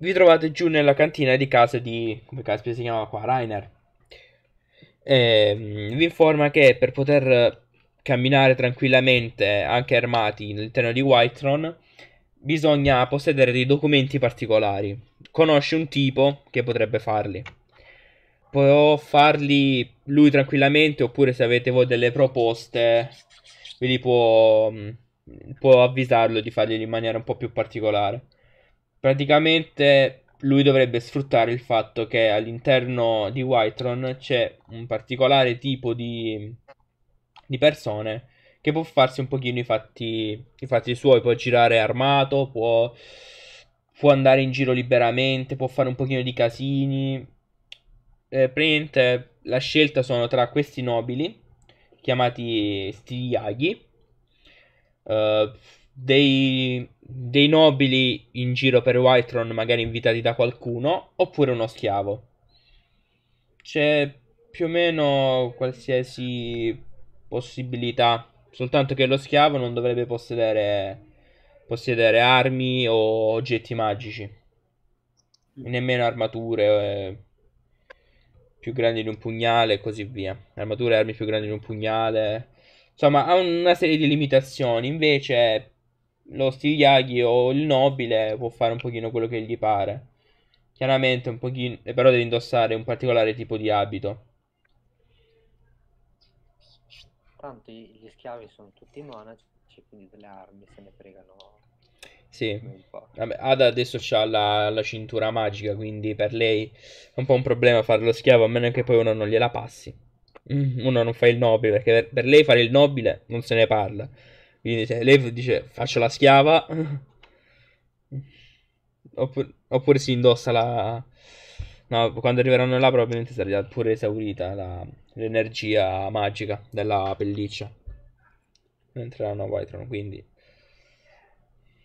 vi trovate giù nella cantina di casa di... come caspita si chiama qua? Rainer. E, ehm, vi informa che per poter camminare tranquillamente, anche armati, all'interno di Whitron, bisogna possedere dei documenti particolari. Conosce un tipo che potrebbe farli. Può farli lui tranquillamente, oppure se avete voi delle proposte, ve li può, mm, può avvisarlo di farli in maniera un po' più particolare praticamente lui dovrebbe sfruttare il fatto che all'interno di Whitron c'è un particolare tipo di, di persone che può farsi un pochino i fatti, i fatti suoi, può girare armato, può, può, andare in giro liberamente, può fare un pochino di casini. Eh, praticamente la scelta sono tra questi nobili, chiamati Stigliaghi, eh, dei dei nobili in giro per Whiteron, magari invitati da qualcuno, oppure uno schiavo. C'è più o meno qualsiasi possibilità, soltanto che lo schiavo non dovrebbe possedere, possedere armi o oggetti magici, mm. nemmeno armature eh, più grandi di un pugnale e così via. Armature e armi più grandi di un pugnale. Insomma, ha una serie di limitazioni. Invece lo Stigliaghi o il Nobile può fare un pochino quello che gli pare. Chiaramente un pochino, però deve indossare un particolare tipo di abito. Tanto gli schiavi sono tutti monaci, quindi delle armi se ne fregano. Sì, Vabbè, Ada adesso ha la, la, cintura magica, quindi per lei è un po' un problema fare lo schiavo, a meno che poi uno non gliela passi. Mm, uno non fa il nobile, perché per lei fare il nobile non se ne parla. Quindi cioè, lei dice faccio la schiava. oppure, oppure, si indossa la... No, quando arriveranno là probabilmente sarà pure esaurita la, l'energia magica della pelliccia. Non entreranno a Whitron, quindi...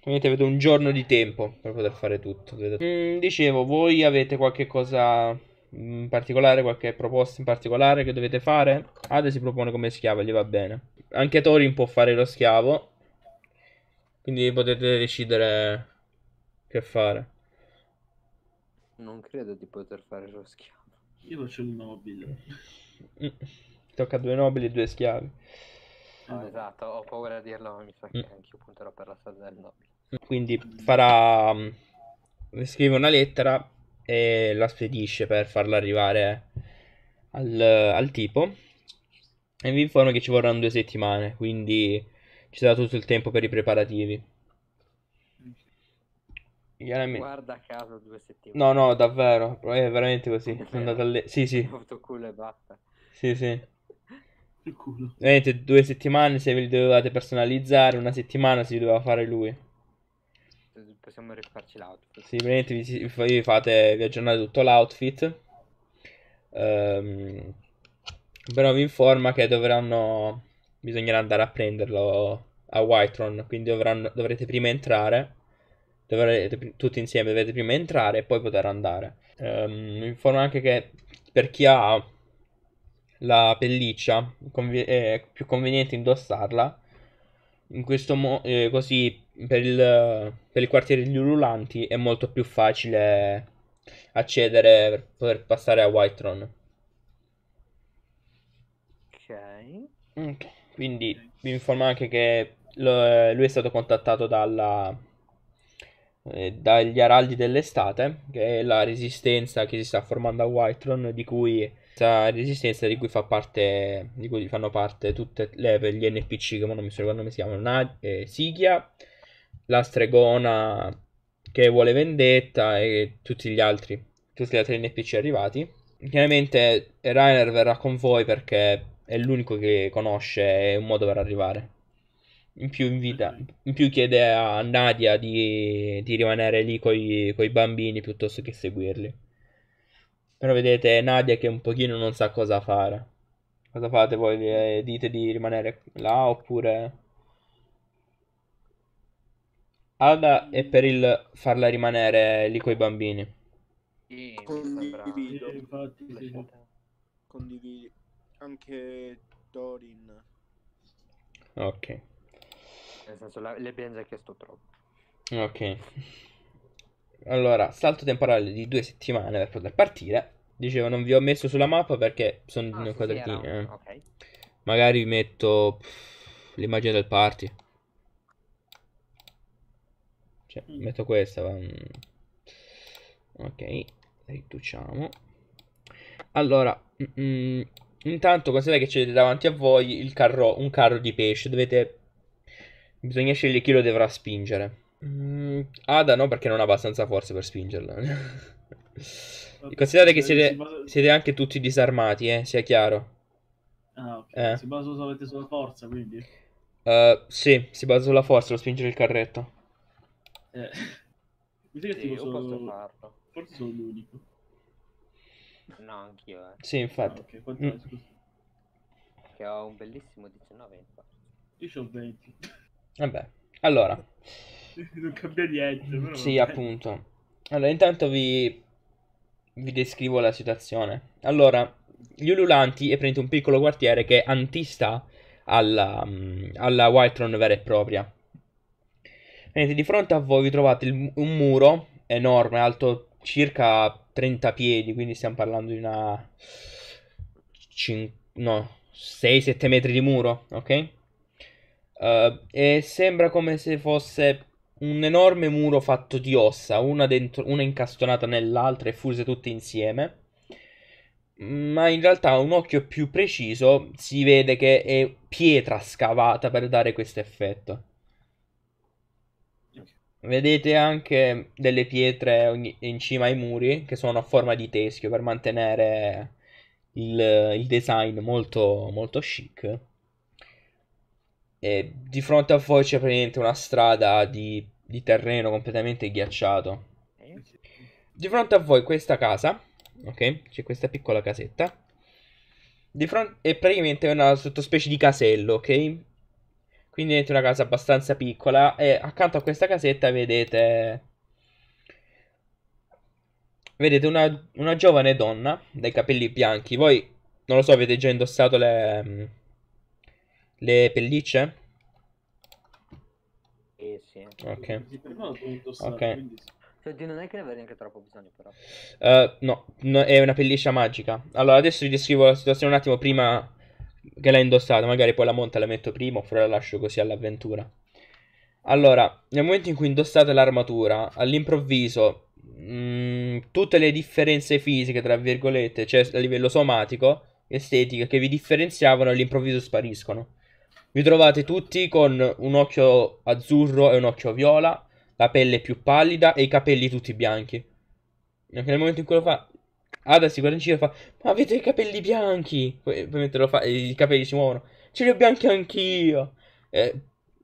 Ovviamente avete un giorno di tempo per poter fare tutto. Mm, dicevo, voi avete qualche cosa in particolare, qualche proposta in particolare che dovete fare? Ade si propone come schiavo, gli va bene. Anche Thorin può fare lo schiavo, quindi potete decidere che fare. Non credo di poter fare lo schiavo. Io faccio il nobile. Mm. Tocca a due nobili e due schiavi. Ah, esatto, ho paura a dirlo, ma mi sa mm. anche io punterò per la strada del nobile. Quindi farà... Mm, scrive una lettera e la spedisce per farla arrivare al, al tipo. E vi informo che ci vorranno due settimane, quindi ci sarà tutto il tempo per i preparativi. Chiaramente... Guarda caso due settimane. No, no, davvero, è veramente così. Sono andato a le... Sì, sì. Ho avuto e basta. Sì, sì. culo. Vedete, due settimane se ve li dovevate personalizzare, una settimana si doveva fare lui possiamo rifarci l'outfit. Sì, praticamente vi, fate, vi aggiornate tutto l'outfit. Um, però vi informa che dovranno. Bisognerà andare a prenderlo a Whitron. Quindi dovranno, dovrete prima entrare. Dovrete, tutti insieme dovete prima entrare e poi poter andare. Um, vi informa anche che per chi ha la pelliccia è più conveniente indossarla in questo modo eh, così per il, per il quartiere degli ululanti è molto più facile accedere per poter passare a Whitron. Ok. Quindi vi informo anche che lo, lui è stato contattato dalla, eh, dagli Araldi dell'estate, che è la resistenza che si sta formando a Whitron, di cui resistenza di cui, fa parte, di cui fanno parte tutte le, gli NPC che non mi ricordo come si chiamano, Na, eh, Sigia, la stregona che vuole vendetta e tutti gli altri, tutti gli altri NPC arrivati. Chiaramente Rainer verrà con voi perché è l'unico che conosce un modo per arrivare. In più, invita, in più chiede a Nadia di, di rimanere lì con i bambini piuttosto che seguirli. Però vedete Nadia che un pochino non sa cosa fare. Cosa fate voi? Eh, dite di rimanere là oppure... Ada è per il farla rimanere lì coi bambini. Sì, Condivido. Infatti, sì. Condivido. Anche Dorin. Ok. Nel senso, le abbiamo già chiesto troppo. Ok. Allora, salto temporale di due settimane per poter partire. Dicevo, non vi ho messo sulla mappa perché sono ah, in un quadratino. Sì, eh. okay. Magari vi metto l'immagine del party. Cioè, mm. metto questa. Ok, riduciamo. Allora, mm, intanto considerate che c'è davanti a voi carro, un carro di pesce. Dovete... Bisogna scegliere chi lo dovrà spingere. Mm, Ada no, perché non ha abbastanza forza per spingerla. Vabbè, Considerate che siete, basa... siete, anche tutti disarmati, eh, sia chiaro. Ah, ok. Eh. Si basa solamente sulla forza, quindi? Uh, sì, si basa sulla forza, lo spingere il carretto. Eh. Mi sì, io sono... posso farlo. Forse sono l'unico. No, anch'io, eh. Sì, infatti. Ah, okay. mm. che ho un bellissimo 19 infatti. Io ho 20. Vabbè, allora... non cambia niente. Però mm, sì, appunto. Allora, intanto vi... vi descrivo la situazione. Allora, gli ululanti è preso un piccolo quartiere che antista alla, mm, alla Whitron vera e propria. Vedete, di fronte a voi vi trovate il, un muro enorme, alto circa 30 piedi, quindi stiamo parlando di una... Cin... no, 6-7 metri di muro, ok? Uh, e sembra come se fosse un enorme muro fatto di ossa, una, dentro, una incastonata nell'altra e fuse tutte insieme. Ma in realtà un occhio più preciso si vede che è pietra scavata per dare questo effetto. Vedete anche delle pietre in cima ai muri che sono a forma di teschio per mantenere il, il design molto, molto chic. E di fronte a voi c'è praticamente una strada di di terreno completamente ghiacciato. Di fronte a voi questa casa, ok? C'è questa piccola casetta. Di fronte è praticamente una sottospecie di casello, ok? Quindi è una casa abbastanza piccola e accanto a questa casetta vedete vedete una, una giovane donna dai capelli bianchi. Voi non lo so, avete già indossato le mm, le pellicce? sì. Ok. ok. Cioè, non è che ne avrei neanche troppo bisogno, però. Uh, no, no, è una pelliccia magica. Allora, adesso vi descrivo la situazione un attimo prima che l'ha indossata. Magari poi la monta la metto prima, oppure la lascio così all'avventura. Allora, nel momento in cui indossate l'armatura, all'improvviso mh, mm, tutte le differenze fisiche, tra virgolette, cioè a livello somatico, estetica, che vi differenziavano all'improvviso spariscono. Vi trovate tutti con un occhio azzurro e un occhio viola, la pelle più pallida e i capelli tutti bianchi. Anche nel momento in cui lo fa, Ada si guarda in giro e fa: Ma avete i capelli bianchi? Poi, poi mentre lo fa, eh, i capelli si muovono. Ce li ho bianchi anch'io. E,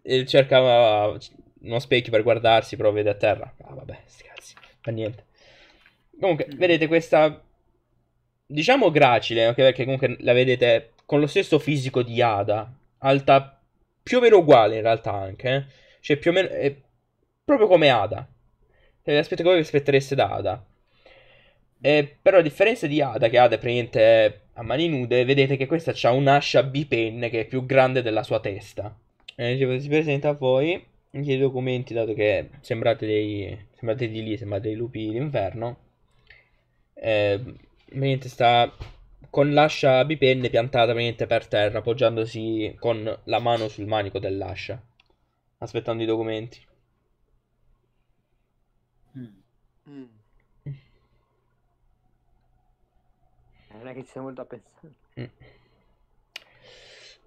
e cercava uno specchio per guardarsi, però vede a terra. Ah, vabbè, scherzi, fa niente. Comunque, mm. vedete questa. Diciamo gracile, anche perché comunque la vedete con lo stesso fisico di Ada, alta più o meno uguale in realtà anche, eh? cioè più o meno è eh, proprio come Ada, è l'aspetto che voi vi aspettereste da Ada. Eh, però a differenza di Ada, che Ada è praticamente eh, a mani nude, vedete che questa ha un'ascia bipenne che è più grande della sua testa. Eh, si presenta a voi, i documenti, dato che sembrate, dei, sembrate di lì, sembrate dei lupi d'inferno. Eh, sta con l'ascia bipenne piantata praticamente per terra, appoggiandosi con la mano sul manico dell'ascia, aspettando i documenti. Mm. Mm. Non è che ci sia molto a pensare. Mm.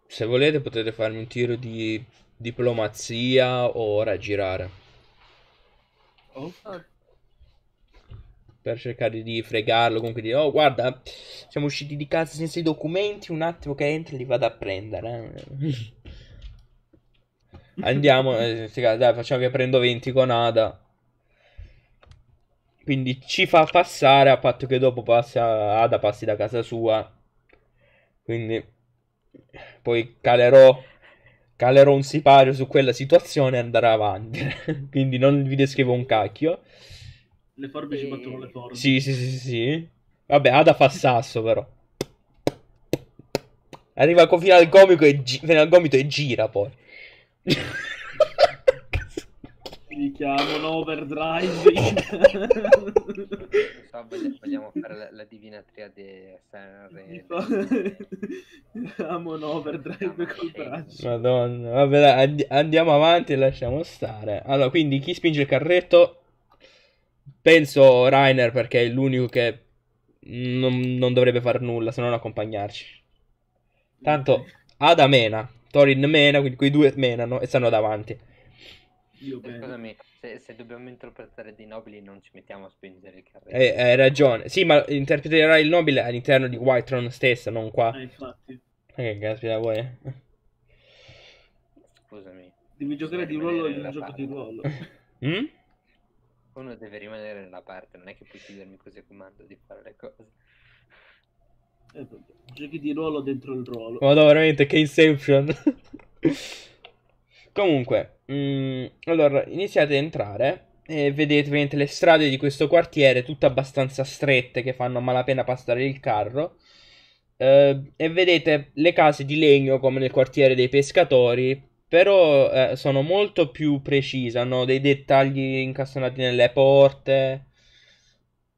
Se volete potete farmi un tiro di diplomazia o raggirare. Oh per cercare di fregarlo, comunque di oh guarda, siamo usciti di casa senza i documenti, un attimo che entri li vado a prendere. Eh. Andiamo, eh, dai, facciamo che prendo 20 con Ada. Quindi ci fa passare a patto che dopo passi a... Ada passi da casa sua. Quindi poi calerò calerò un sipario su quella situazione e andrà avanti. Quindi non vi descrivo un cacchio. Le forbici e... battono le forbici. Sì, sì, sì, sì. Vabbè, Ada fa sasso però. Arriva fino, al gomito e gi- fino al gomito e gira poi. Mi chiamano overdrive. so, vogliamo, fare la, la divina triade Sanre. Fa... Amon overdrive col braccio. Madonna, vabbè, and- andiamo avanti e lasciamo stare. Allora, quindi chi spinge il carretto Penso Rainer perché è l'unico che non, non dovrebbe fare nulla se non accompagnarci. Tanto Ada mena, Thorin mena, quindi quei due menano e stanno davanti. Io Scusami, se, se, dobbiamo interpretare dei nobili non ci mettiamo a spingere il carretto. Eh, hai ragione. Sì, ma interpreterai il nobile all'interno di White Throne stessa, non qua. Eh, infatti. Ma eh, che caspita vuoi? Scusami. Devi giocare di ruolo in un parte. gioco di ruolo. mm? uno deve rimanere nella parte, non è che puoi chiedermi così a comando di fare le cose. Esatto. Giochi di ruolo dentro il ruolo. Ma no, veramente, che Inception. Comunque, mh, mm, allora, iniziate ad entrare e vedete ovviamente le strade di questo quartiere, tutte abbastanza strette, che fanno malapena passare il carro. Eh, e vedete le case di legno come nel quartiere dei pescatori però eh, sono molto più precise, hanno dei dettagli incastonati nelle porte.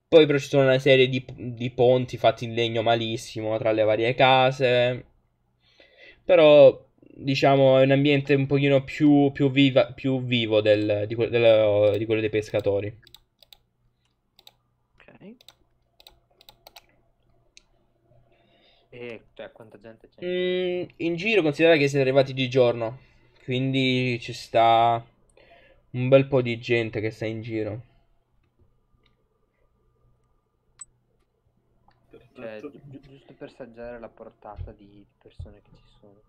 Poi però ci sono una serie di, di ponti fatti in legno malissimo tra le varie case. Però diciamo, è un ambiente un pochino più, più, viva, più vivo del, di, del, di, quello dei pescatori. Ok. E cioè, quanta gente c'è? Mm, in giro considera che siete arrivati di giorno. Quindi ci sta un bel po' di gente che sta in giro. Cioè, giusto per assaggiare la portata di persone che ci sono.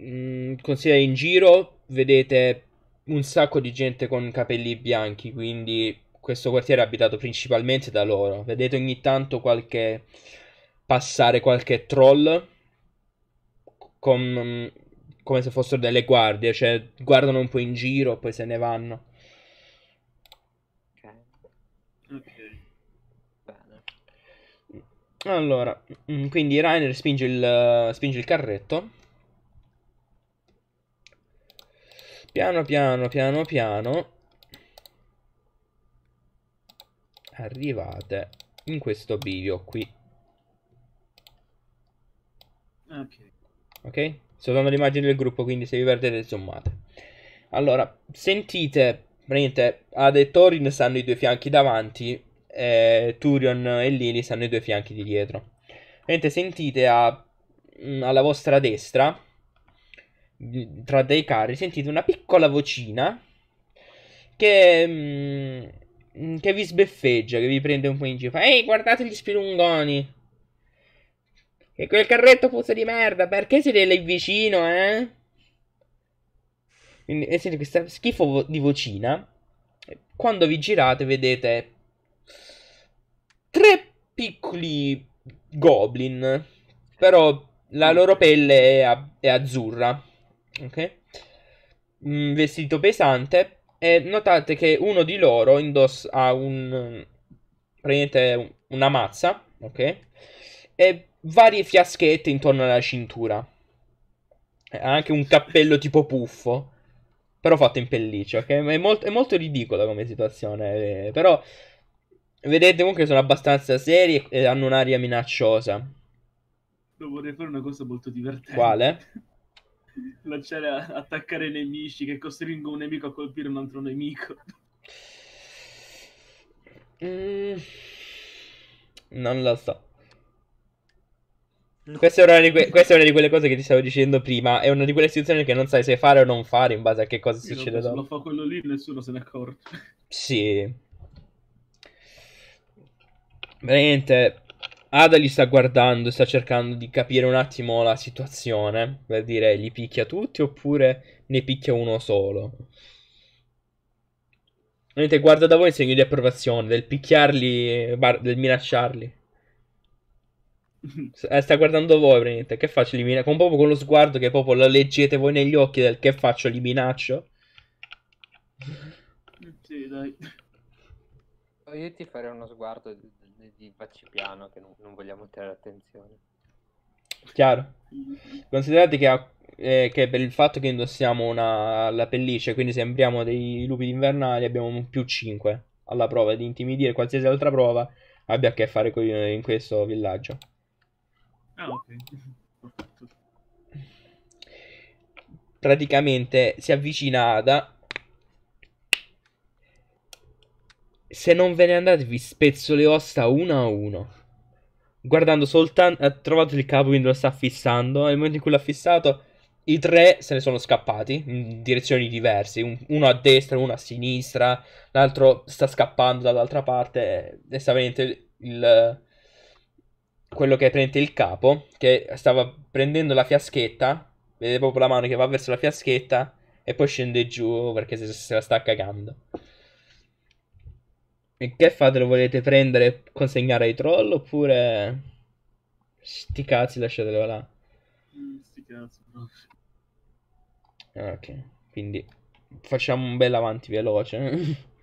Mm, considera in giro vedete un sacco di gente con capelli bianchi, quindi questo quartiere è abitato principalmente da loro. Vedete ogni tanto qualche passare qualche troll con mm, come se fossero delle guardie, cioè guardano un po' in giro, poi se ne vanno. Ok. okay. Bene. Allora, mm, quindi Rainer spinge il, spinge il carretto. Piano piano, piano piano. Arrivate in questo bivio qui. Ok. Ok? Sto dando l'immagine del gruppo, quindi se vi perdete zoomate. Allora, sentite, praticamente Ad e Thorin stanno i due fianchi davanti, eh, e Turion e Lili stanno i due fianchi di dietro. Praticamente sentite a, mm, alla vostra destra, mm, tra dei carri, sentite una piccola vocina che... Mm, che vi sbeffeggia, che vi prende un po' in giro. Fa, Ehi, guardate gli spilungoni. Che quel carretto fosse di merda, perché siete lì vicino, eh? Quindi, eh, senti questa schifo di vocina. Quando vi girate vedete tre piccoli goblin, però la loro pelle è, è azzurra, ok? Mm, vestito pesante, e notate che uno di loro indossa un. Prendete una mazza, ok? E varie fiaschette intorno alla cintura. Eh, ha anche un cappello tipo puffo, però fatto in pelliccia, okay? è, molto, è molto ridicola come situazione, eh, però vedete comunque sono abbastanza seri e hanno un'aria minacciosa. Lo vorrei fare una cosa molto divertente. Quale? Lanciare a attaccare i nemici che costringono un nemico a colpire un altro nemico. Mm, non lo so. Questa è, que- questa è, una di quelle cose che ti stavo dicendo prima. È una di quelle situazioni che non sai se fare o non fare in base a che cosa Io succede dopo. Se lo fa quello lì, nessuno se ne accorge. Sì. Veramente. Ada li sta guardando, sta cercando di capire un attimo la situazione. Per dire, li picchia tutti oppure ne picchia uno solo. Veramente, guarda da voi il segno di approvazione del picchiarli, bar- del minacciarli. Eh, sta guardando voi, praticamente. Che faccio? Li minaccio? Con proprio con lo sguardo che proprio lo leggete voi negli occhi del che faccio? Li minaccio? Sì, dai. Io ti farei uno sguardo di, di, di che non, non vogliamo tirare attenzione. Chiaro. Mm-hmm. Considerate che, ha, eh, che, per il fatto che indossiamo una, la pelliccia, quindi sembriamo dei lupi invernali, abbiamo un più 5 alla prova di intimidire qualsiasi altra prova abbia a che fare con, in questo villaggio. Ah, ok. Praticamente si avvicina Ada. Se non ve ne andate vi spezzo le ossa uno a uno. Guardando soltanto... Ha eh, trovato il capo quindi lo sta fissando. Nel momento in cui l'ha fissato... I tre se ne sono scappati in direzioni diverse, uno a destra, uno a sinistra, l'altro sta scappando dall'altra parte e sta il, quello che prende il capo, che stava prendendo la fiaschetta, vede proprio la mano che va verso la fiaschetta e poi scende giù perché se, se la sta cagando. E che fate? Lo volete prendere e consegnare ai troll oppure... Sti cazzi, lasciatelo là. Mm, sti cazzi, ah, Ok, quindi facciamo un bel avanti veloce.